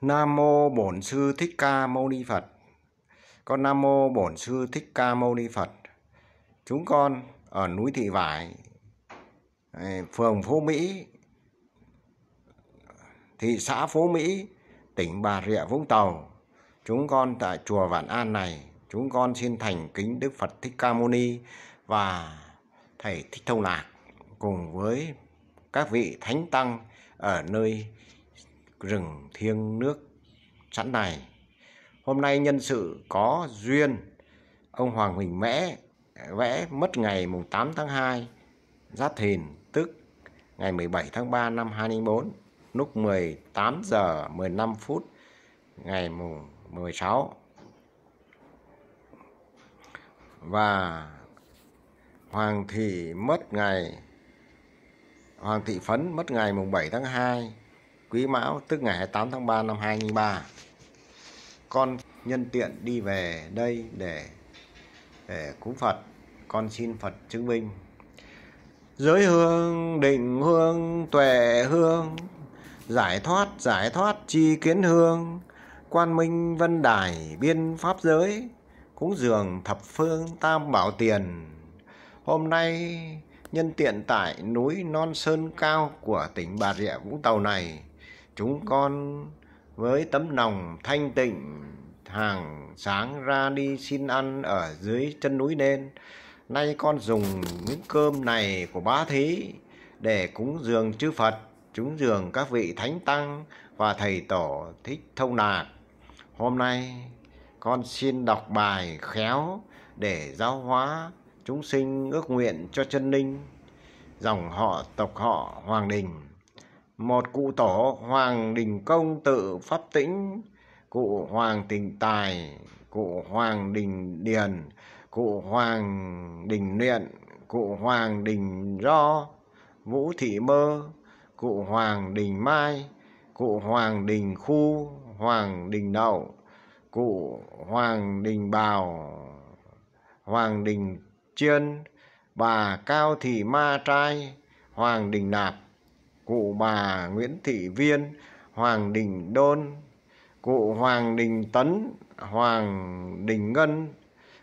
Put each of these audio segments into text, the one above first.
Nam mô Bổn sư Thích Ca Mâu Ni Phật. Con Nam mô Bổn sư Thích Ca Mâu Ni Phật. Chúng con ở núi Thị Vải, phường Phú Mỹ, thị xã Phú Mỹ, tỉnh Bà Rịa Vũng Tàu. Chúng con tại chùa Vạn An này, chúng con xin thành kính Đức Phật Thích Ca Mâu Ni và thầy Thích Thông Lạc cùng với các vị thánh tăng ở nơi rừng thiêng nước sẵn này. Hôm nay nhân sự có duyên, ông Hoàng Huỳnh Mẽ vẽ mất ngày mùng 8 tháng 2 Giáp Thìn, tức ngày 17 tháng 3 năm 24 lúc 18 giờ 15 phút ngày mùng 16 và Hoàng thị mất ngày Hoàng thị phấn mất ngày mùng 7 tháng 2 Quý Mão tức ngày 28 tháng 3 năm 2003 con nhân tiện đi về đây để để cúng Phật con xin Phật chứng minh giới hương định hương tuệ hương giải thoát giải thoát chi kiến hương quan minh vân đài biên pháp giới cúng dường thập phương tam bảo tiền hôm nay nhân tiện tại núi non sơn cao của tỉnh bà rịa vũng tàu này chúng con với tấm lòng thanh tịnh hàng sáng ra đi xin ăn ở dưới chân núi nên nay con dùng những cơm này của bá thí để cúng dường chư Phật chúng dường các vị thánh tăng và thầy tổ thích thông đạt hôm nay con xin đọc bài khéo để giáo hóa chúng sinh ước nguyện cho chân linh dòng họ tộc họ hoàng đình một cụ tổ hoàng đình công tự pháp tĩnh cụ hoàng tình tài cụ hoàng đình điền cụ hoàng đình luyện cụ hoàng đình do vũ thị mơ cụ hoàng đình mai cụ hoàng đình khu hoàng đình đậu cụ hoàng đình bào hoàng đình chiên bà cao thị ma trai hoàng đình nạp cụ bà Nguyễn Thị Viên, Hoàng Đình Đôn, cụ Hoàng Đình Tấn, Hoàng Đình Ngân,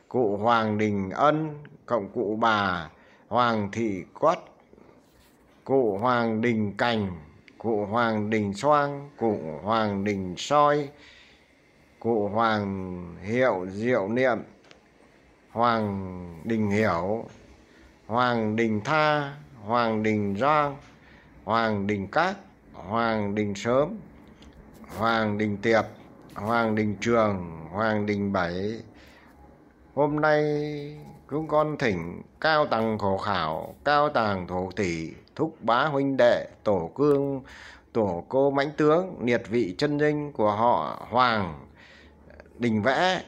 cụ Hoàng Đình Ân, cộng cụ bà Hoàng Thị Quất, cụ Hoàng Đình Cành, cụ Hoàng Đình Soang, cụ Hoàng Đình Soi, cụ Hoàng Hiệu Diệu Niệm, Hoàng Đình Hiểu, Hoàng Đình Tha, Hoàng Đình Giang, Hoàng Đình Các, Hoàng Đình Sớm, Hoàng Đình Tiệp, Hoàng Đình Trường, Hoàng Đình Bảy. Hôm nay chúng con thỉnh cao tầng khổ khảo, cao tàng thổ tỷ, thúc bá huynh đệ, tổ cương, tổ cô mãnh tướng, liệt vị chân dinh của họ Hoàng Đình Vẽ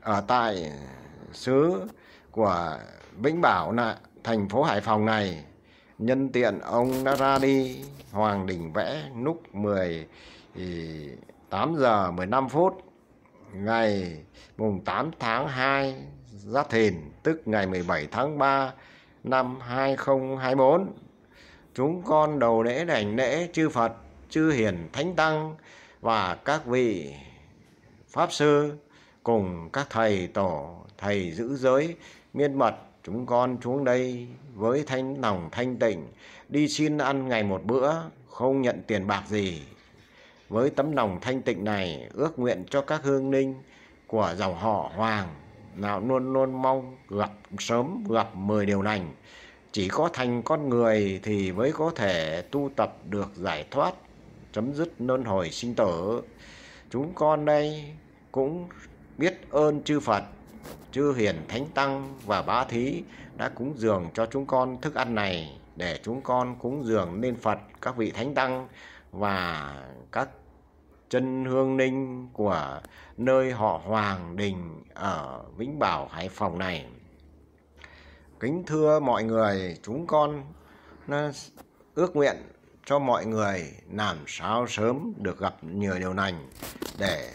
ở tại xứ của Vĩnh Bảo thành phố Hải Phòng này nhân tiện ông đã ra đi hoàng đình vẽ lúc 10 8 giờ 15 phút ngày mùng 8 tháng 2 Giáp Thìn tức ngày 17 tháng 3 năm 2024 chúng con đầu lễ đảnh lễ chư Phật chư hiền thánh tăng và các vị pháp sư cùng các thầy tổ thầy giữ giới miên mật chúng con xuống đây với thanh lòng thanh tịnh đi xin ăn ngày một bữa không nhận tiền bạc gì với tấm lòng thanh tịnh này ước nguyện cho các hương ninh của dòng họ hoàng nào luôn luôn mong gặp sớm gặp mười điều lành chỉ có thành con người thì mới có thể tu tập được giải thoát chấm dứt luân hồi sinh tử chúng con đây cũng biết ơn chư phật chư hiền thánh tăng và bá thí đã cúng dường cho chúng con thức ăn này để chúng con cúng dường nên Phật các vị thánh tăng và các chân hương ninh của nơi họ Hoàng Đình ở Vĩnh Bảo Hải Phòng này. Kính thưa mọi người, chúng con ước nguyện cho mọi người làm sao sớm được gặp nhiều điều lành để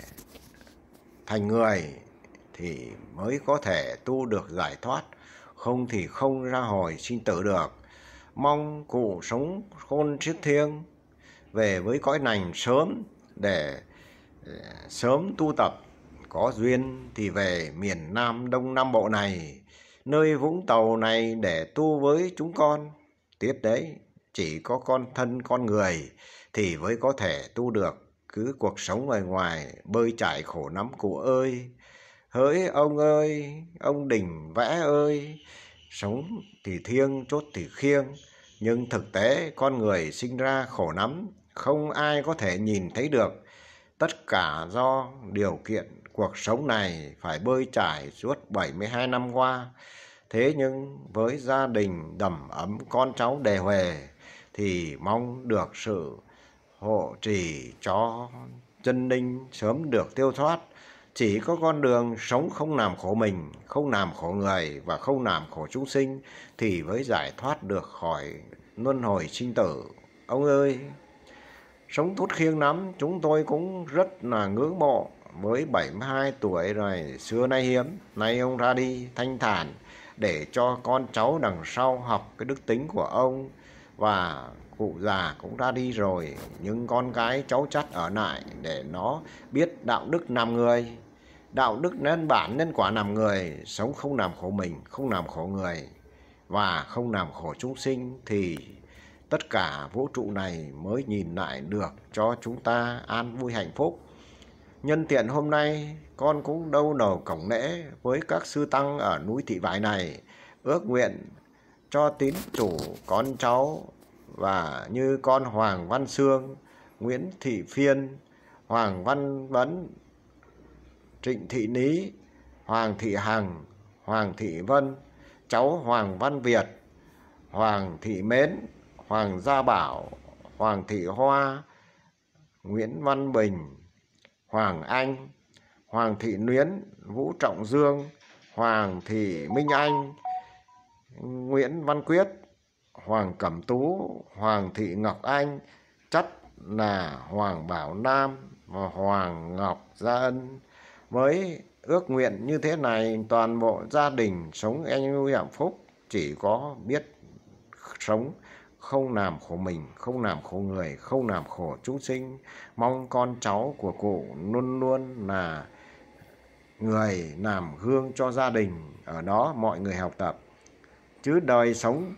thành người thì mới có thể tu được giải thoát, không thì không ra hồi sinh tử được. Mong cụ sống khôn siết thiêng, về với cõi lành sớm để ờ, sớm tu tập. Có duyên thì về miền Nam Đông Nam Bộ này, nơi Vũng Tàu này để tu với chúng con. Tiếp đấy, chỉ có con thân con người thì mới có thể tu được cứ cuộc sống ngoài ngoài bơi trải khổ lắm cụ ơi hỡi ông ơi ông đỉnh vẽ ơi sống thì thiêng chốt thì khiêng nhưng thực tế con người sinh ra khổ lắm không ai có thể nhìn thấy được tất cả do điều kiện cuộc sống này phải bơi trải suốt 72 năm qua thế nhưng với gia đình đầm ấm con cháu đề huề thì mong được sự hộ trì cho chân linh sớm được tiêu thoát chỉ có con đường sống không làm khổ mình, không làm khổ người và không làm khổ chúng sinh thì mới giải thoát được khỏi luân hồi sinh tử. Ông ơi, sống tốt khiêng lắm, chúng tôi cũng rất là ngưỡng mộ. Với 72 tuổi rồi, xưa nay hiếm, nay ông ra đi thanh thản để cho con cháu đằng sau học cái đức tính của ông và cụ già cũng ra đi rồi nhưng con cái cháu chắt ở lại để nó biết đạo đức làm người đạo đức nên bản nên quả làm người sống không làm khổ mình không làm khổ người và không làm khổ chúng sinh thì tất cả vũ trụ này mới nhìn lại được cho chúng ta an vui hạnh phúc nhân tiện hôm nay con cũng đâu đầu cổng lễ với các sư tăng ở núi thị vải này ước nguyện cho tín chủ con cháu và như con Hoàng Văn Sương, Nguyễn Thị Phiên, Hoàng Văn Bấn, Trịnh Thị Ní, Hoàng Thị Hằng, Hoàng Thị Vân, cháu Hoàng Văn Việt, Hoàng Thị Mến, Hoàng Gia Bảo, Hoàng Thị Hoa, Nguyễn Văn Bình, Hoàng Anh, Hoàng Thị Luyến, Vũ Trọng Dương, Hoàng Thị Minh Anh, Nguyễn Văn Quyết, Hoàng Cẩm Tú, Hoàng Thị Ngọc Anh, Chất là Hoàng Bảo Nam và Hoàng Ngọc Gia Ân. Với ước nguyện như thế này, toàn bộ gia đình sống anh vui hạnh phúc, chỉ có biết sống không làm khổ mình, không làm khổ người, không làm khổ chúng sinh. Mong con cháu của cụ luôn luôn là người làm gương cho gia đình, ở đó mọi người học tập. Chứ đời sống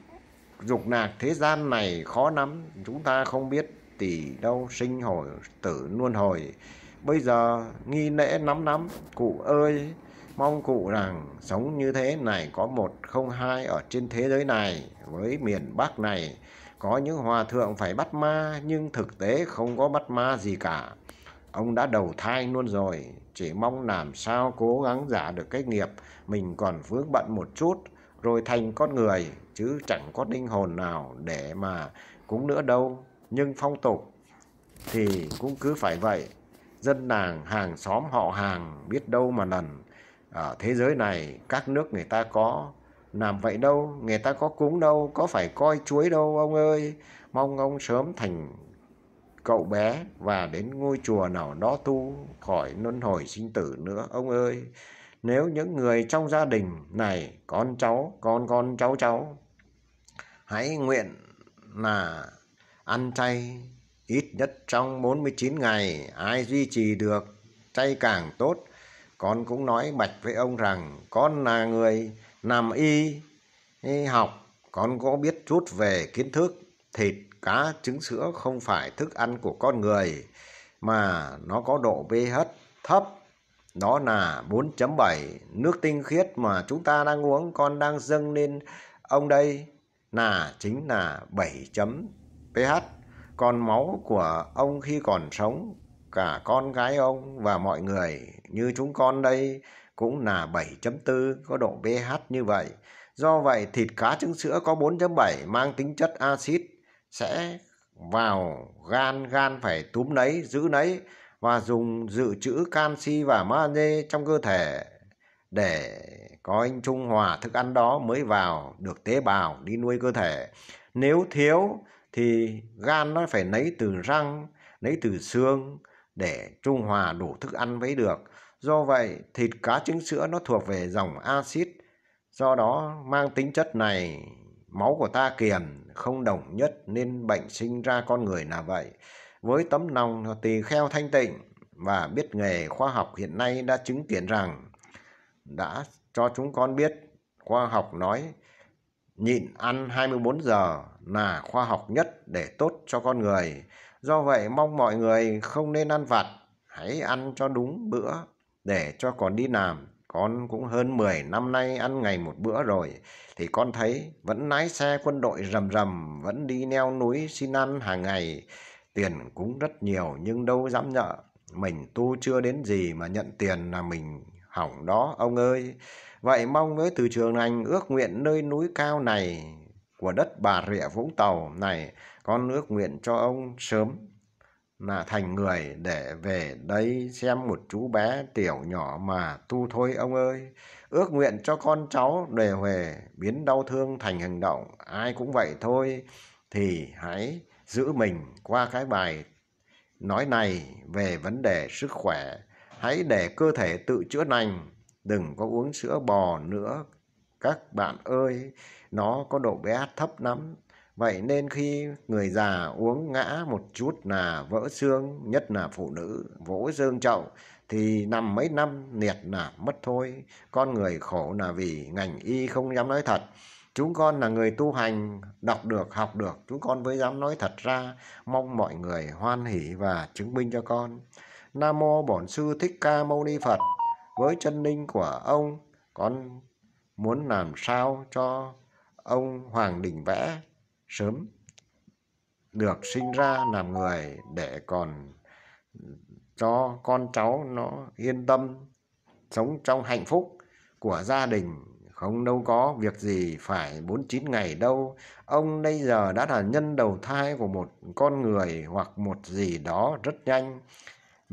dục nạc thế gian này khó lắm chúng ta không biết tỷ đâu sinh hồi tử luôn hồi bây giờ nghi lễ nắm nắm cụ ơi mong cụ rằng sống như thế này có một không hai ở trên thế giới này với miền bắc này có những hòa thượng phải bắt ma nhưng thực tế không có bắt ma gì cả ông đã đầu thai luôn rồi chỉ mong làm sao cố gắng giả được cái nghiệp mình còn vướng bận một chút rồi thành con người chứ chẳng có linh hồn nào để mà cúng nữa đâu. Nhưng phong tục thì cũng cứ phải vậy. Dân nàng hàng xóm, họ hàng biết đâu mà lần. Ở thế giới này các nước người ta có làm vậy đâu, người ta có cúng đâu, có phải coi chuối đâu ông ơi. Mong ông sớm thành cậu bé và đến ngôi chùa nào đó tu khỏi luân hồi sinh tử nữa ông ơi. Nếu những người trong gia đình này, con cháu, con con cháu cháu hãy nguyện là ăn chay ít nhất trong 49 ngày, ai duy trì được chay càng tốt. Con cũng nói bạch với ông rằng con là người làm y, y học, con có biết chút về kiến thức thịt, cá, trứng sữa không phải thức ăn của con người mà nó có độ pH thấp đó là 4.7 nước tinh khiết mà chúng ta đang uống con đang dâng lên ông đây là chính là 7 chấm pH. Còn máu của ông khi còn sống, cả con gái ông và mọi người như chúng con đây cũng là 7.4 có độ pH như vậy. Do vậy thịt cá trứng sữa có 4.7 mang tính chất axit sẽ vào gan, gan phải túm lấy, giữ lấy và dùng dự trữ canxi và magie trong cơ thể để có anh trung hòa thức ăn đó mới vào được tế bào đi nuôi cơ thể nếu thiếu thì gan nó phải lấy từ răng lấy từ xương để trung hòa đủ thức ăn mới được do vậy thịt cá trứng sữa nó thuộc về dòng axit do đó mang tính chất này máu của ta kiềm không đồng nhất nên bệnh sinh ra con người là vậy với tấm lòng tỳ kheo thanh tịnh và biết nghề khoa học hiện nay đã chứng kiến rằng đã cho chúng con biết khoa học nói nhịn ăn 24 giờ là khoa học nhất để tốt cho con người. Do vậy mong mọi người không nên ăn vặt, hãy ăn cho đúng bữa để cho còn đi làm. Con cũng hơn 10 năm nay ăn ngày một bữa rồi thì con thấy vẫn lái xe quân đội rầm rầm, vẫn đi leo núi xin ăn hàng ngày. Tiền cũng rất nhiều nhưng đâu dám nhợ. Mình tu chưa đến gì mà nhận tiền là mình hỏng đó ông ơi vậy mong với từ trường anh ước nguyện nơi núi cao này của đất bà rịa vũng tàu này con ước nguyện cho ông sớm là thành người để về đây xem một chú bé tiểu nhỏ mà tu thôi ông ơi ước nguyện cho con cháu đề huề biến đau thương thành hành động ai cũng vậy thôi thì hãy giữ mình qua cái bài nói này về vấn đề sức khỏe hãy để cơ thể tự chữa lành đừng có uống sữa bò nữa các bạn ơi nó có độ pH thấp lắm vậy nên khi người già uống ngã một chút là vỡ xương nhất là phụ nữ vỗ xương chậu thì nằm mấy năm liệt là mất thôi con người khổ là vì ngành y không dám nói thật chúng con là người tu hành đọc được học được chúng con mới dám nói thật ra mong mọi người hoan hỉ và chứng minh cho con Nam mô Bổn sư Thích Ca Mâu Ni Phật. Với chân linh của ông, con muốn làm sao cho ông Hoàng Đình Vẽ sớm được sinh ra làm người để còn cho con cháu nó yên tâm sống trong hạnh phúc của gia đình không đâu có việc gì phải 49 ngày đâu ông bây giờ đã là nhân đầu thai của một con người hoặc một gì đó rất nhanh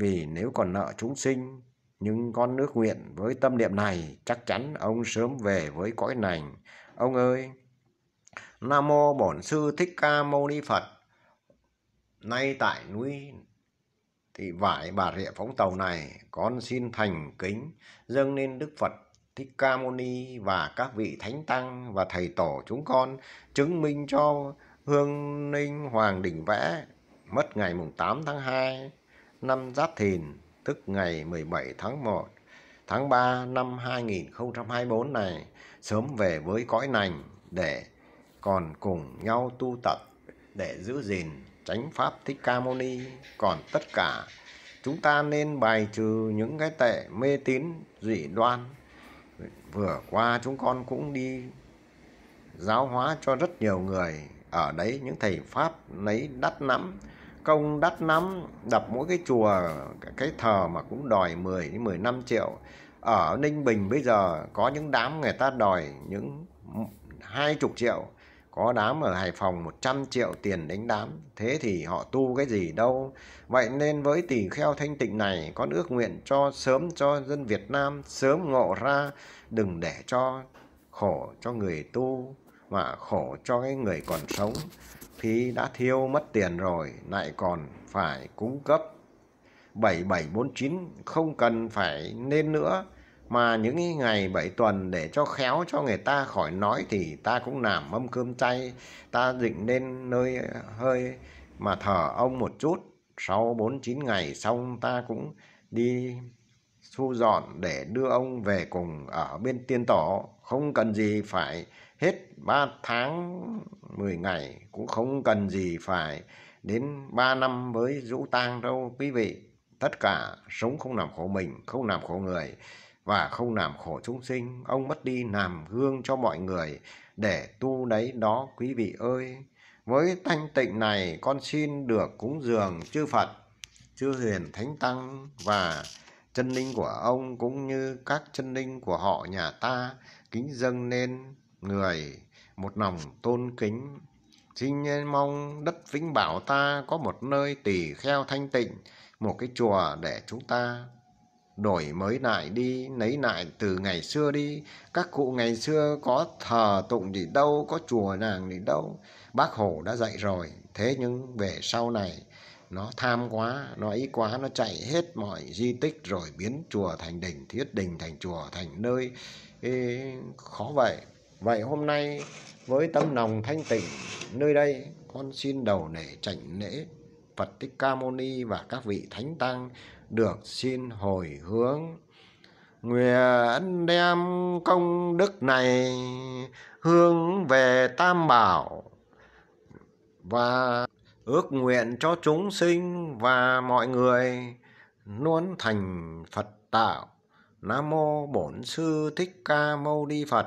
vì nếu còn nợ chúng sinh, nhưng con nước nguyện với tâm niệm này, chắc chắn ông sớm về với cõi lành. Ông ơi! Nam mô Bổn sư Thích Ca Mâu Ni Phật. Nay tại núi thị vải Bà Rịa Phóng Tàu này, con xin thành kính dâng lên Đức Phật Thích Ca Mâu Ni và các vị thánh tăng và thầy tổ chúng con chứng minh cho Hương Ninh Hoàng Đình Vẽ mất ngày mùng 8 tháng 2 năm Giáp Thìn, tức ngày 17 tháng 1, tháng 3 năm 2024 này, sớm về với cõi lành để còn cùng nhau tu tập để giữ gìn chánh pháp Thích Ca Mâu Ni. Còn tất cả chúng ta nên bài trừ những cái tệ mê tín dị đoan. Vừa qua chúng con cũng đi giáo hóa cho rất nhiều người ở đấy những thầy pháp lấy đắt nắm công đắt lắm đập mỗi cái chùa cái thờ mà cũng đòi 10 đến 15 triệu ở Ninh Bình bây giờ có những đám người ta đòi những hai chục triệu có đám ở Hải Phòng 100 triệu tiền đánh đám thế thì họ tu cái gì đâu vậy nên với tỷ kheo thanh tịnh này con ước nguyện cho sớm cho dân Việt Nam sớm ngộ ra đừng để cho khổ cho người tu mà khổ cho cái người còn sống phí đã thiêu mất tiền rồi lại còn phải cung cấp 7749 không cần phải nên nữa mà những ngày 7 tuần để cho khéo cho người ta khỏi nói thì ta cũng làm mâm cơm chay ta định lên nơi hơi mà thở ông một chút sau 49 ngày xong ta cũng đi thu dọn để đưa ông về cùng ở bên tiên tổ không cần gì phải hết 3 tháng 10 ngày cũng không cần gì phải đến 3 năm với rũ tang đâu quý vị tất cả sống không làm khổ mình không làm khổ người và không làm khổ chúng sinh ông mất đi làm gương cho mọi người để tu đấy đó quý vị ơi với thanh tịnh này con xin được cúng dường chư Phật chư Huyền Thánh Tăng và chân linh của ông cũng như các chân linh của họ nhà ta kính dâng lên người một lòng tôn kính xin mong đất vĩnh bảo ta có một nơi tỳ kheo thanh tịnh một cái chùa để chúng ta đổi mới lại đi lấy lại từ ngày xưa đi các cụ ngày xưa có thờ tụng gì đâu có chùa nàng gì đâu bác hồ đã dạy rồi thế nhưng về sau này nó tham quá nó ý quá nó chạy hết mọi di tích rồi biến chùa thành đình thiết đình thành chùa thành nơi Ê, khó vậy Vậy hôm nay với tâm lòng thanh tịnh nơi đây con xin đầu nể chảnh lễ Phật Thích Ca Mâu Ni và các vị thánh tăng được xin hồi hướng. Nguyện đem công đức này hướng về Tam Bảo và ước nguyện cho chúng sinh và mọi người luôn thành Phật tạo. Nam mô Bổn sư Thích Ca Mâu Ni Phật.